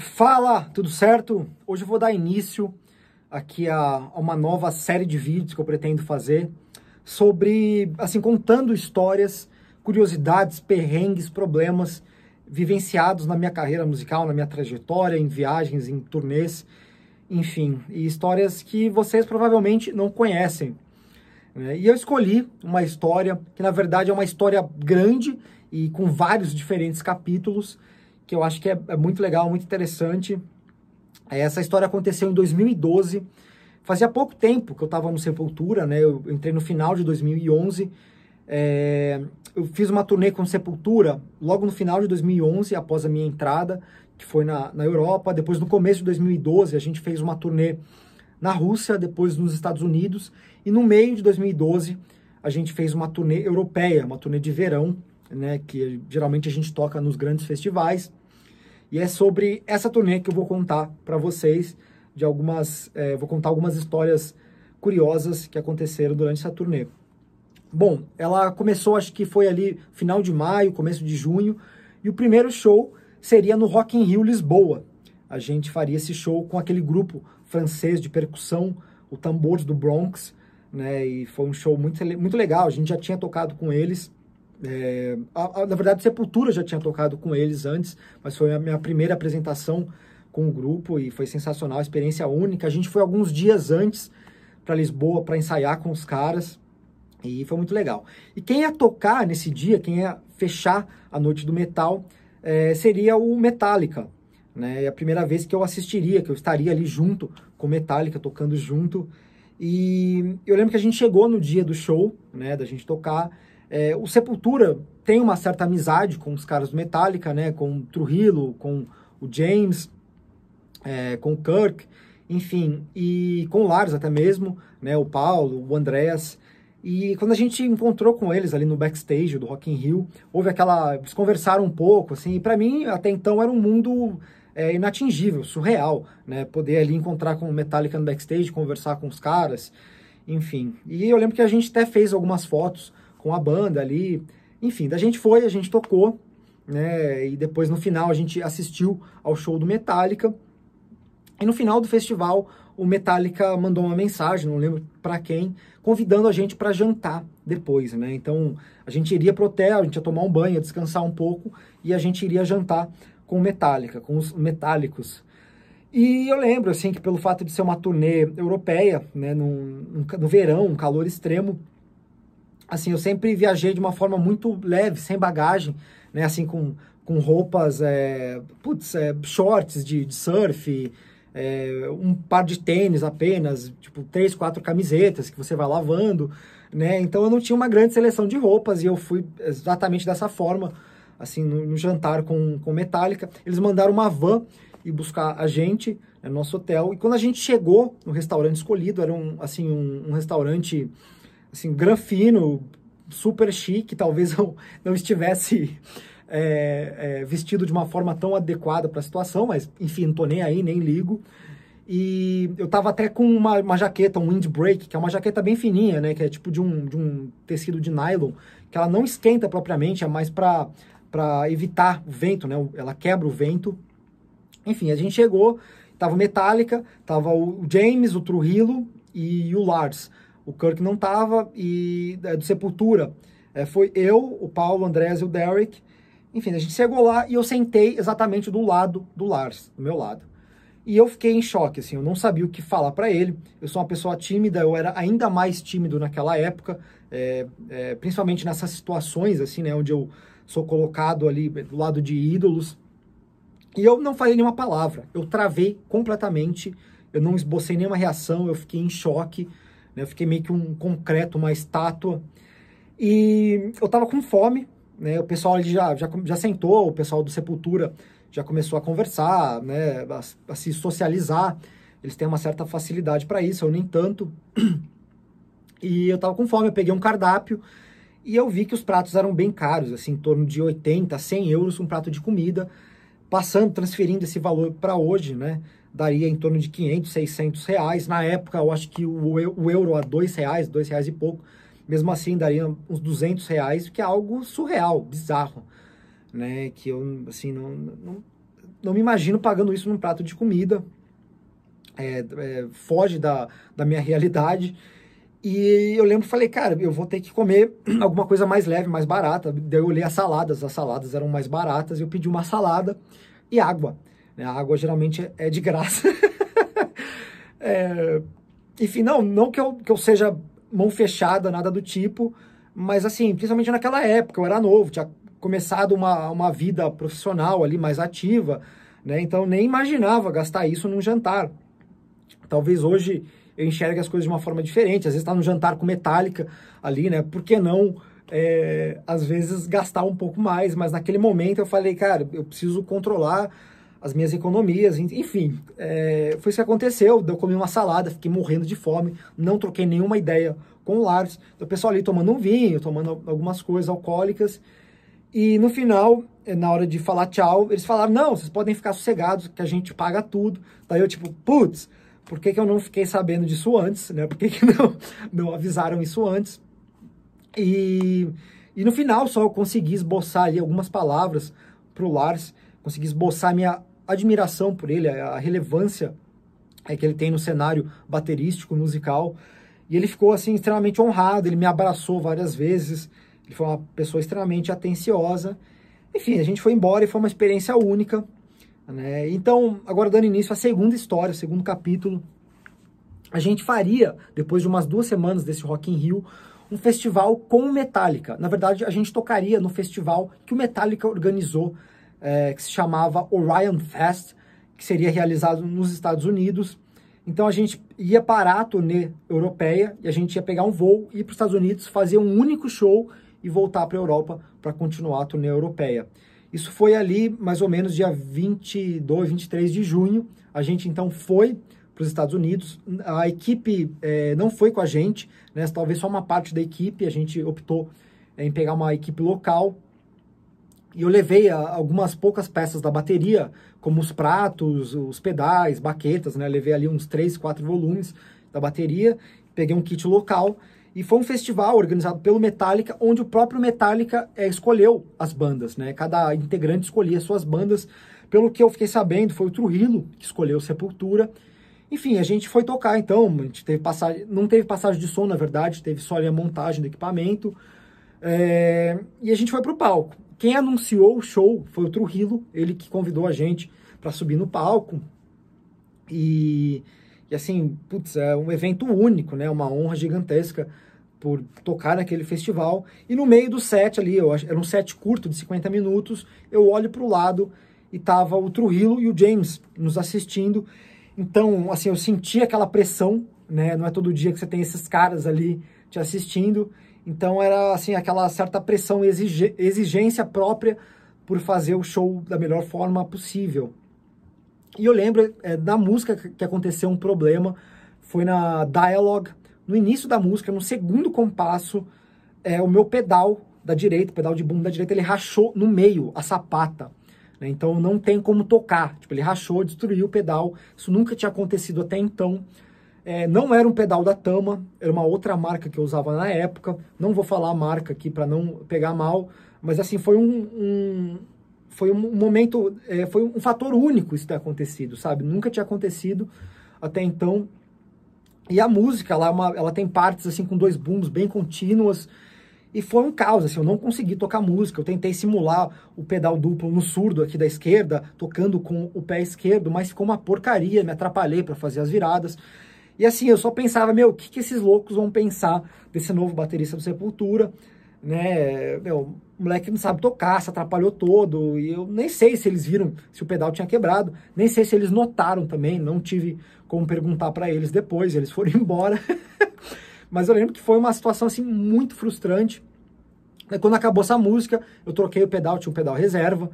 Fala, tudo certo? Hoje eu vou dar início aqui a, a, uma nova série de vídeos que eu pretendo fazer sobre, assim, contando histórias, curiosidades, perrengues, problemas vivenciados na minha carreira musical, na minha trajetória, em viagens, em turnês, enfim, e histórias que vocês provavelmente não conhecem. Né? E eu escolhi uma história que, na verdade, é uma história grande e com vários diferentes capítulos, que eu acho que é, é muito legal, muito interessante. É, essa história aconteceu em 2012. Fazia pouco tempo que eu estava no Sepultura, né? Eu entrei no final de 2011. É, eu fiz uma turnê com Sepultura logo no final de 2011, após a minha entrada, que foi na, na Europa. Depois, no começo de 2012, a gente fez uma turnê na Rússia, depois nos Estados Unidos. E no meio de 2012, a gente fez uma turnê europeia, uma turnê de verão, né? Que geralmente a gente toca nos grandes festivais. E é sobre essa turnê que eu vou contar para vocês, de algumas, é, vou contar algumas histórias curiosas que aconteceram durante essa turnê. Bom, ela começou, acho que foi ali final de maio, começo de junho, e o primeiro show seria no Rock in Rio Lisboa. A gente faria esse show com aquele grupo francês de percussão, o Tambores do Bronx, né? E foi um show muito, muito legal. A gente já tinha tocado com eles é, a, a, na verdade, Sepultura já tinha tocado com eles antes, mas foi a minha primeira apresentação com o grupo e foi sensacional, experiência única. A gente foi alguns dias antes para Lisboa para ensaiar com os caras e foi muito legal. E quem ia tocar nesse dia, quem ia fechar a noite do metal, é, seria o Metallica. Né? É a primeira vez que eu assistiria, que eu estaria ali junto com o Metallica, tocando junto. E eu lembro que a gente chegou no dia do show, né, da gente tocar, é, o Sepultura tem uma certa amizade com os caras do Metallica, né? Com o Trujillo, com o James, é, com o Kirk, enfim, e com o Lars até mesmo, né? O Paulo, o Andreas. E quando a gente encontrou com eles ali no backstage do Rock in Rio, houve aquela... Eles conversaram um pouco, assim, e para mim, até então, era um mundo é, inatingível, surreal, né? Poder ali encontrar com o Metallica no backstage, conversar com os caras, enfim. E eu lembro que a gente até fez algumas fotos com a banda ali. Enfim, da gente foi, a gente tocou, né? E depois no final a gente assistiu ao show do Metallica. E no final do festival, o Metallica mandou uma mensagem, não lembro para quem, convidando a gente para jantar depois, né? Então, a gente iria pro hotel, a gente ia tomar um banho, descansar um pouco e a gente iria jantar com o Metallica, com os metálicos. E eu lembro, assim, que pelo fato de ser uma turnê europeia, né, no, no verão, um calor extremo, assim, eu sempre viajei de uma forma muito leve, sem bagagem, né? Assim, com, com roupas, é, putz, é, shorts de, de surf, é, um par de tênis apenas, tipo, três, quatro camisetas que você vai lavando, né? Então eu não tinha uma grande seleção de roupas e eu fui exatamente dessa forma, assim, no, no jantar com, com Metallica. Eles mandaram uma van e buscar a gente né, no nosso hotel. E quando a gente chegou no restaurante escolhido, era um, assim, um, um restaurante assim, fino, super chique, talvez eu não estivesse é, é, vestido de uma forma tão adequada para a situação, mas enfim, não tô nem aí, nem ligo. E eu tava até com uma, uma jaqueta, um windbreak, que é uma jaqueta bem fininha, né? Que é tipo de um, de um tecido de nylon, que ela não esquenta propriamente, é mais para evitar o vento, né? Ela quebra o vento. Enfim, a gente chegou, tava Metallica, tava o James, o Trujillo e o Lars o Kirk não tava, e é, do Sepultura. É, foi eu, o Paulo, o Andrés e o Derek. Enfim, a gente chegou lá e eu sentei exatamente do lado do Lars, do meu lado. E eu fiquei em choque, assim, eu não sabia o que falar para ele. Eu sou uma pessoa tímida, eu era ainda mais tímido naquela época, é, é, principalmente nessas situações, assim, né, onde eu sou colocado ali do lado de ídolos. E eu não falei nenhuma palavra, eu travei completamente, eu não esbocei nenhuma reação, eu fiquei em choque. Né? Eu fiquei meio que um concreto, uma estátua. E eu tava com fome, né? O pessoal ali já, já, já sentou, o pessoal do Sepultura já começou a conversar, né? A, a se socializar. Eles têm uma certa facilidade para isso, eu nem tanto. E eu tava com fome, eu peguei um cardápio e eu vi que os pratos eram bem caros, assim, em torno de 80, 100 euros um prato de comida, passando, transferindo esse valor para hoje, né? daria em torno de 500, 600 reais. Na época, eu acho que o, euro a 2 reais, 2 reais e pouco, mesmo assim daria uns 200 reais, que é algo surreal, bizarro, né? Que eu, assim, não, não, não me imagino pagando isso num prato de comida, é, é, foge da, da minha realidade. E eu lembro, falei, cara, eu vou ter que comer alguma coisa mais leve, mais barata. Daí eu olhei as saladas, as saladas eram mais baratas, eu pedi uma salada e água. Né? A água geralmente é, é de graça. é, enfim, não, não que eu, que eu seja mão fechada, nada do tipo, mas assim, principalmente naquela época, eu era novo, tinha começado uma, uma vida profissional ali mais ativa, né? Então nem imaginava gastar isso num jantar. Talvez hoje eu enxergue as coisas de uma forma diferente, às vezes tá num jantar com metálica ali, né? Por que não é, às vezes gastar um pouco mais, mas naquele momento eu falei, cara, eu preciso controlar as minhas economias, enfim, é, foi isso que aconteceu. Eu comi uma salada, fiquei morrendo de fome, não troquei nenhuma ideia com o Lars. O pessoal ali tomando um vinho, tomando algumas coisas alcoólicas. E no final, é, na hora de falar tchau, eles falaram: não, vocês podem ficar sossegados, que a gente paga tudo. Daí eu, tipo, putz, por que, que eu não fiquei sabendo disso antes, né? Por que, que não, não avisaram isso antes? E, e no final só eu consegui esboçar ali algumas palavras pro Lars, consegui esboçar minha admiração por ele, a relevância é, que ele tem no cenário baterístico, musical. E ele ficou assim extremamente honrado, ele me abraçou várias vezes, ele foi uma pessoa extremamente atenciosa. Enfim, a gente foi embora e foi uma experiência única. Né? Então, agora dando início à segunda história, ao segundo capítulo, a gente faria, depois de umas duas semanas desse Rock in Rio, um festival com o Metallica. Na verdade, a gente tocaria no festival que o Metallica organizou é, que se chamava Orion Fest, que seria realizado nos Estados Unidos. Então a gente ia parar a turnê europeia e a gente ia pegar um voo, ir para os Estados Unidos, fazer um único show e voltar para a Europa para continuar a turnê europeia. Isso foi ali mais ou menos dia 22, 23 de junho. A gente então foi para os Estados Unidos. A equipe é, não foi com a gente, né? talvez só uma parte da equipe. A gente optou é, em pegar uma equipe local e eu levei ah, algumas poucas peças da bateria, como os pratos, os pedais, baquetas, né? Levei ali uns 3, 4 volumes da bateria, peguei um kit local e foi um festival organizado pelo Metallica, onde o próprio Metallica é, escolheu as bandas, né? Cada integrante escolhia suas bandas. Pelo que eu fiquei sabendo, foi o Trujillo que escolheu Sepultura. Enfim, a gente foi tocar então, a gente teve passagem, não teve passagem de som, na verdade, teve só ali a montagem do equipamento. É, e a gente foi pro palco. Quem anunciou o show foi o Trujillo, ele que convidou a gente para subir no palco. E, e assim, putz, é um evento único, né? Uma honra gigantesca por tocar naquele festival. E no meio do set ali, eu, era um set curto de 50 minutos, eu olho para o lado e tava o Trujillo e o James nos assistindo. Então, assim, eu senti aquela pressão, né? Não é todo dia que você tem esses caras ali te assistindo. Então era assim aquela certa pressão, exigência própria por fazer o show da melhor forma possível. E eu lembro é, da música que aconteceu um problema, foi na Dialogue, no início da música, no segundo compasso, é, o meu pedal da direita, o pedal de bumbo da direita, ele rachou no meio a sapata. Né? Então não tem como tocar. Tipo, ele rachou, destruiu o pedal. Isso nunca tinha acontecido até então. É, não era um pedal da Tama, era uma outra marca que eu usava na época. Não vou falar a marca aqui para não pegar mal, mas assim foi um, um foi um momento, é, foi um fator único isso ter acontecido, sabe? Nunca tinha acontecido até então. E a música, ela, é uma, ela tem partes assim com dois booms bem contínuas. E foi um caos, assim, eu não consegui tocar música. Eu tentei simular o pedal duplo no surdo aqui da esquerda, tocando com o pé esquerdo, mas ficou uma porcaria, me atrapalhei para fazer as viradas. E assim, eu só pensava, meu, o que, que esses loucos vão pensar desse novo baterista do Sepultura, né? Meu, o moleque não sabe tocar, se atrapalhou todo, e eu nem sei se eles viram se o pedal tinha quebrado, nem sei se eles notaram também, não tive como perguntar para eles depois, eles foram embora. Mas eu lembro que foi uma situação assim muito frustrante. Quando acabou essa música, eu troquei o pedal, tinha um pedal reserva.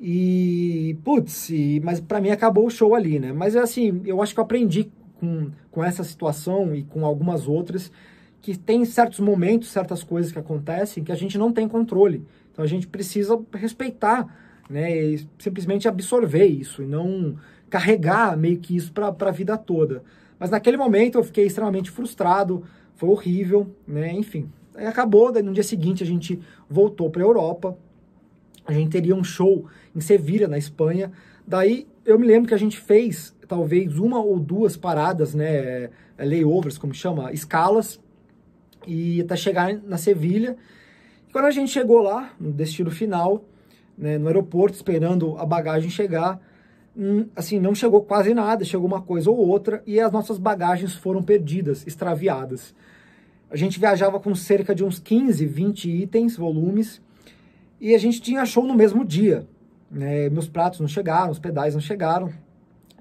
E, putz, e, mas para mim acabou o show ali, né? Mas é assim, eu acho que eu aprendi com, com essa situação e com algumas outras, que tem certos momentos, certas coisas que acontecem que a gente não tem controle. Então a gente precisa respeitar, né? E simplesmente absorver isso e não carregar meio que isso para a vida toda. Mas naquele momento eu fiquei extremamente frustrado, foi horrível, né? Enfim, acabou. Daí, no dia seguinte a gente voltou para a Europa, a gente teria um show em Sevilha, na Espanha. Daí eu me lembro que a gente fez talvez uma ou duas paradas, né, é, layovers, como chama, escalas, e até chegar na Sevilha. E quando a gente chegou lá, no destino final, né, no aeroporto, esperando a bagagem chegar, hum, assim, não chegou quase nada, chegou uma coisa ou outra, e as nossas bagagens foram perdidas, extraviadas. A gente viajava com cerca de uns 15, 20 itens, volumes, e a gente tinha show no mesmo dia né, meus pratos não chegaram, os pedais não chegaram.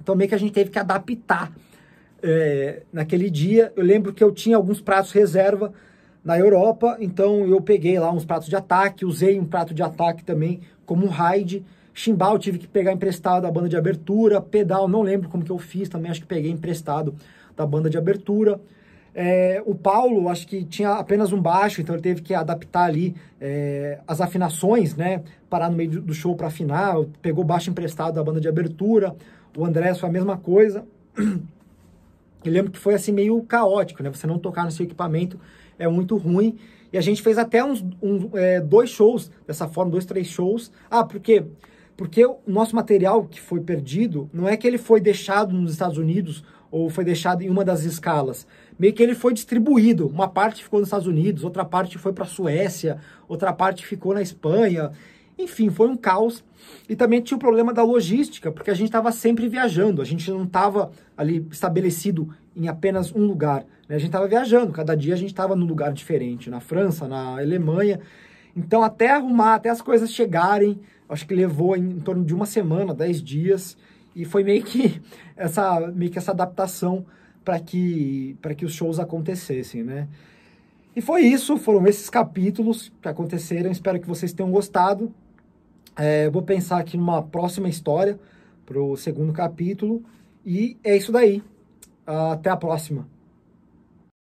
Então meio que a gente teve que adaptar é, naquele dia. Eu lembro que eu tinha alguns pratos reserva na Europa, então eu peguei lá uns pratos de ataque, usei um prato de ataque também como um ride. Chimbal tive que pegar emprestado da banda de abertura, pedal não lembro como que eu fiz, também acho que peguei emprestado da banda de abertura. É, o Paulo, acho que tinha apenas um baixo, então ele teve que adaptar ali é, as afinações, né? Parar no meio do show para afinar, pegou baixo emprestado da banda de abertura. O André foi a mesma coisa. Eu lembro que foi assim meio caótico, né? Você não tocar no seu equipamento é muito ruim. E a gente fez até uns, é, dois shows dessa forma, dois, três shows. Ah, por quê? Porque o nosso material que foi perdido, não é que ele foi deixado nos Estados Unidos ou foi deixado em uma das escalas meio que ele foi distribuído. Uma parte ficou nos Estados Unidos, outra parte foi para a Suécia, outra parte ficou na Espanha. Enfim, foi um caos. E também tinha o problema da logística, porque a gente estava sempre viajando, a gente não estava ali estabelecido em apenas um lugar. Né? A gente estava viajando, cada dia a gente estava num lugar diferente, na França, na Alemanha. Então, até arrumar, até as coisas chegarem, acho que levou em, em torno de uma semana, dez dias, e foi meio que essa, meio que essa adaptação para que, para que os shows acontecessem, né? E foi isso, foram esses capítulos que aconteceram, espero que vocês tenham gostado. É, vou pensar aqui numa próxima história para o segundo capítulo. E é isso daí. Até a próxima.